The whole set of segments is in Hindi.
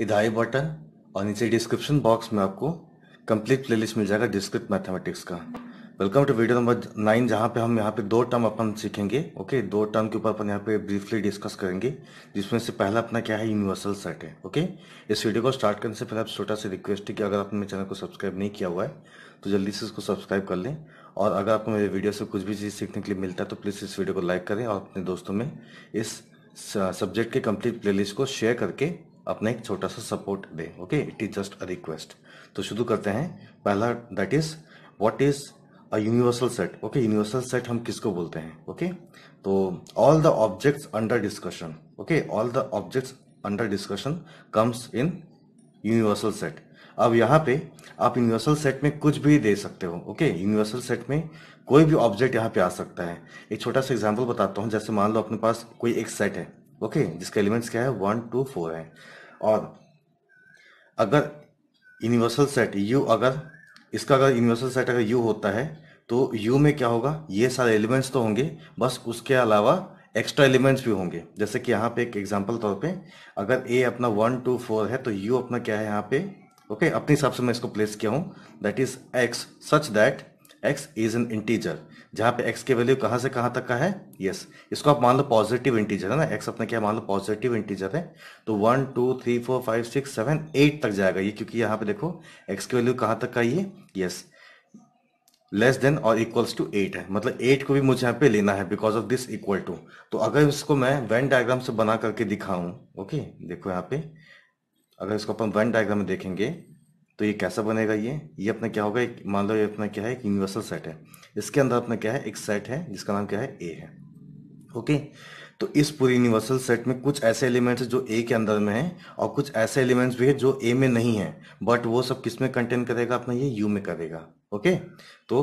इधाई बटन और नीचे डिस्क्रिप्शन बॉक्स में आपको कंप्लीट प्लेलिस्ट मिल जाएगा डिस्क्रिप्ट मैथमेटिक्स का welcome to video number nine जहाँ पे हम यहाँ पे दो टर्म अपन सीखेंगे ओके दो टर्म के ऊपर अपन यहाँ पे ब्रीफली डिस्कस करेंगे जिसमें से पहला अपना क्या है यूनिवर्सल सेट है ओके इस वीडियो को स्टार्ट करने से पहले आप छोटा सा रिक्वेस्ट है कि अगर आपने मेरे चैनल को सब्सक्राइब नहीं किया हुआ है तो जल्दी से इसको सब्सक्राइब कर लें और अगर आपको मेरे वीडियो से कुछ भी चीज़ सीखने के लिए मिलता है तो प्लीज़ इस वीडियो को लाइक करें और अपने दोस्तों में इस सब्जेक्ट uh, के कंप्लीट प्लेलिस्ट को शेयर करके अपना एक छोटा सा सपोर्ट दें okay it is just a request तो शुरू करते हैं पहला that is what is a universal set okay universal set हम किसको बोलते हैं ओके okay? तो all the objects under discussion okay all the objects under discussion comes in universal set अब यहाँ पे आप यूनिवर्सल सेट में कुछ भी दे सकते हो ओके यूनिवर्सल सेट में कोई भी ऑब्जेक्ट यहाँ पे आ सकता है एक छोटा सा एग्जाम्पल बताता हूँ जैसे मान लो अपने पास कोई एक सेट है ओके जिसका एलिमेंट्स क्या है वन टू फोर है और अगर यूनिवर्सल सेट यू अगर इसका अगर यूनिवर्सल सेट अगर यू होता है तो यू में क्या होगा ये सारे एलिमेंट्स तो होंगे बस उसके अलावा एक्स्ट्रा एलिमेंट्स भी होंगे जैसे कि यहाँ पे एक एग्जाम्पल तौर पे अगर ए अपना वन टू फोर है तो यू अपना क्या है यहाँ पे ओके okay, अपने हिसाब से मैं इसको प्लेस किया हूँ that is x such that x is an integer जहां पे x के वैल्यू कहां से कहां तक का है यस yes. इसको आप मान लो पॉजिटिव इंटीजर है ना x अपने क्या मान लो पॉजिटिव इंटीजर है तो one two three four five six seven eight तक जाएगा ये क्योंकि यहां पे देखो x के वैल्यू कहां तक का ये यस लेस देन और इक्वल्स टू एट है मतलब एट को भी मुझे यहाँ पे लेना है because of this equal to तो अगर इसको मैं वेन डायग्राम से बना करके दिखाऊं ओके देखो यहाँ पे अगर इसको अपन वेन डायग्राम में देखेंगे तो ये कैसा बनेगा ये ये अपना क्या होगा एक मान लो ये अपना क्या है एक यूनिवर्सल सेट है इसके अंदर अपना क्या है एक सेट है जिसका नाम क्या है ए है ओके तो इस पूरी यूनिवर्सल सेट में कुछ ऐसे एलिमेंट्स जो ए के अंदर में है और कुछ ऐसे एलिमेंट्स भी है जो ए में नहीं है बट वो सब किस में कंटेन करेगा अपना ये यू में करेगा ओके तो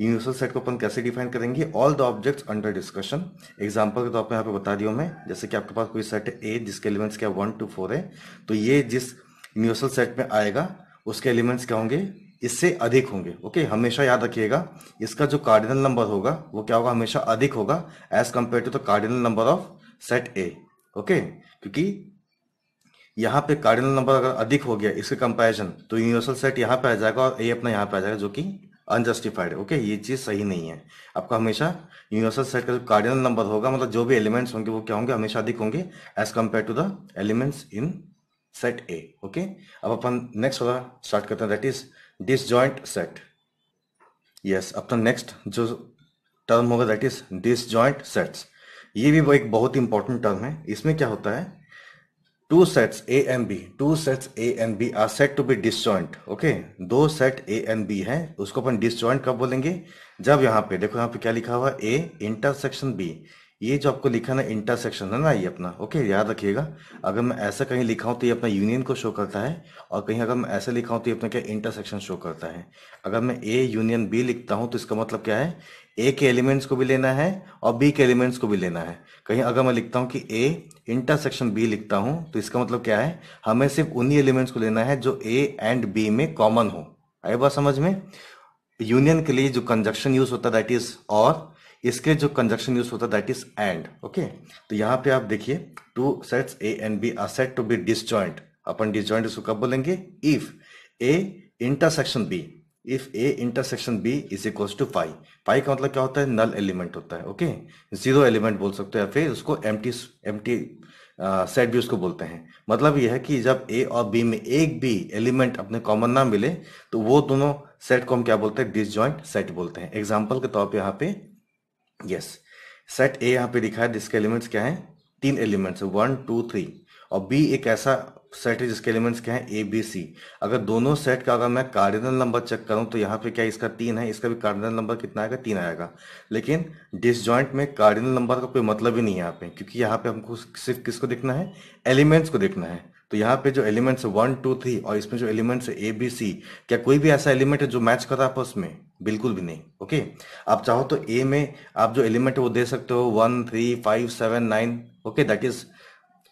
यूनिवर्सल सेट को अपन कैसे डिफाइन करेंगे all the objects under discussion example के तौर पर यहाँ पे बता दियो मैं जैसे कि आपके पास कोई सेट है ए जिसके एलिमेंट्स क्या वन टू फोर है तो ये जिस यूनिवर्सल सेट में आएगा उसके एलिमेंट्स क्या होंगे इससे अधिक होंगे ओके हमेशा याद रखिएगा इसका जो कार्डिनल नंबर होगा वो क्या होगा हमेशा अधिक होगा as compared to the cardinal number of set A okay क्योंकि यहाँ पे कार्डिनल नंबर अगर अधिक हो गया इसके कंपैरिजन तो यूनिवर्सल सेट यहाँ पे आ जाएगा और ए अपना यहाँ पे आ जाएगा जो कि अनजस्टिफाइड है ओके ये चीज़ सही नहीं है आपका हमेशा यूनिवर्सल सेट का जो कार्डिनल नंबर होगा मतलब जो भी एलिमेंट्स होंगे वो क्या होंगे हमेशा अधिक होंगे as compared to the elements in set A okay अब अपन नेक्स्ट वाला स्टार्ट करते हैं that is disjoint set yes अपना नेक्स्ट जो टर्म होगा that is disjoint sets ये भी वो एक बहुत इंपॉर्टेंट टर्म है इसमें क्या होता है two sets A and B two sets A and B are set to be disjoint okay दो सेट ए एंड बी है उसको अपन डिस जॉइंट कब बोलेंगे जब यहाँ पे देखो यहाँ पे क्या लिखा हुआ ए इंटरसेक्शन बी ये जो आपको लिखा ना इंटरसेक्शन है ना ये अपना ओके याद रखिएगा अगर मैं ऐसा कहीं लिखा हूं तो ये अपना यूनियन को शो करता है और कहीं अगर मैं ऐसा लिखा हूं तो ये अपना क्या इंटरसेक्शन शो करता है अगर मैं ए यूनियन बी लिखता हूं तो इसका मतलब क्या है ए के एलिमेंट्स को भी लेना है और बी के एलिमेंट्स को भी लेना है कहीं अगर मैं लिखता हूँ कि ए इंटरसेक्शन बी लिखता हूं तो इसका मतलब क्या है हमें सिर्फ उन्हीं एलिमेंट्स को लेना है जो ए एंड बी में कॉमन हो आई बात समझ में यूनियन के लिए जो कंजक्शन यूज होता है दैट इज और इसके जो कंजक्शन यूज होता है दैट इज एंड ओके तो यहाँ पे आप देखिए two sets A and B are set to be disjoint अपन डिसजॉइंट इसको कब बोलेंगे if A intersection B if A intersection B is equals to phi phi का मतलब क्या होता है नल एलिमेंट होता है ओके जीरो एलिमेंट बोल सकते हो या फिर उसको empty empty set भी उसको बोलते हैं मतलब यह है कि जब ए और बी में एक भी एलिमेंट अपने कॉमन ना मिले तो वो दोनों सेट को हम क्या बोलते हैं डिसजॉइंट सेट बोलते हैं एग्जाम्पल के तौर पर यहाँ पे यस सेट ए यहाँ पे लिखा है जिसके एलिमेंट्स क्या है तीन एलिमेंट्स वन टू थ्री और बी एक ऐसा सेट है जिसके एलिमेंट्स क्या है ए बी सी अगर दोनों सेट का अगर मैं कार्डिनल नंबर चेक करूं तो यहाँ पे क्या इसका तीन है इसका भी कार्डिनल नंबर कितना आएगा तीन आएगा लेकिन डिसजॉइंट में कार्डिनल नंबर का कोई मतलब ही नहीं है यहाँ पे क्योंकि यहाँ पे हमको सिर्फ किसको देखना है एलिमेंट्स को देखना है तो यहाँ पे जो एलिमेंट्स है वन टू थ्री और इसमें जो एलिमेंट्स है ए बी सी क्या कोई भी ऐसा एलिमेंट है जो मैच कर रहा है आपस में बिल्कुल भी नहीं ओके आप चाहो तो ए में आप जो एलिमेंट है वो दे सकते हो one three five seven nine okay that is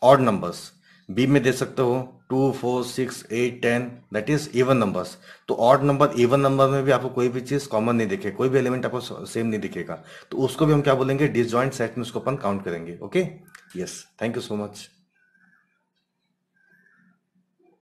odd numbers B में दे सकते हो two four six eight ten that is even numbers तो ऑड नंबर इवन नंबर में भी आपको कोई भी चीज कॉमन नहीं दिखे कोई भी एलिमेंट आपको सेम नहीं दिखेगा तो उसको भी हम क्या बोलेंगे डिस सेट में उसको अपन काउंट करेंगे okay yes thank you so much